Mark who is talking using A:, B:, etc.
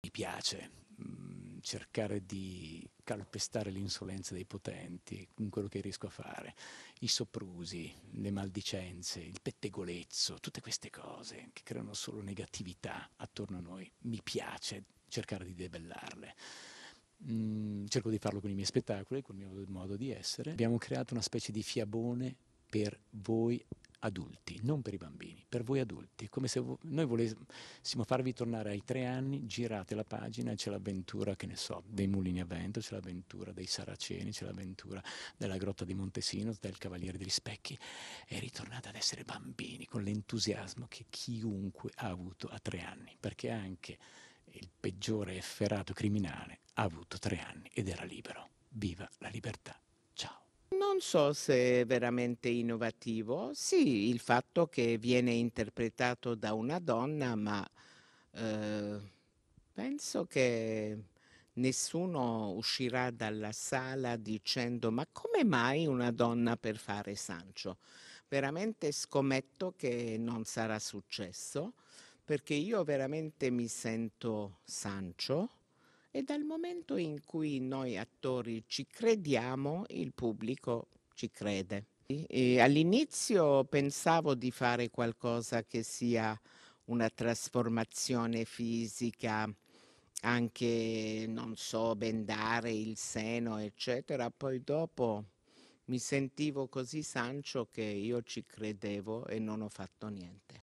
A: Mi piace mh, mm, cercare di calpestare l'insolenza dei potenti con quello che riesco a fare, i soprusi, le maldicenze, il pettegolezzo, tutte queste cose che creano solo negatività attorno a noi. Mi piace cercare di debellarle. Mm, cerco di farlo con i miei spettacoli, con il mio modo di essere. Abbiamo creato una specie di fiabone per voi adulti, non per i bambini per voi adulti, come se noi volessimo farvi tornare ai tre anni, girate la pagina e c'è l'avventura, che ne so, dei mulini a vento, c'è l'avventura dei saraceni, c'è l'avventura della grotta di Montesino, del Cavaliere degli Specchi e ritornate ad essere bambini con l'entusiasmo che chiunque ha avuto a tre anni, perché anche il peggiore efferato criminale ha avuto tre anni ed era libero. Viva la libertà!
B: non so se è veramente innovativo. Sì, il fatto che viene interpretato da una donna, ma eh, penso che nessuno uscirà dalla sala dicendo ma come mai una donna per fare Sancho? Veramente scommetto che non sarà successo perché io veramente mi sento Sancho e dal momento in cui noi attori ci crediamo, il pubblico ci crede. E all'inizio pensavo di fare qualcosa che sia una trasformazione fisica, anche, non so, bendare il seno, eccetera. Poi dopo mi sentivo così Sancio che io ci credevo e non ho fatto niente.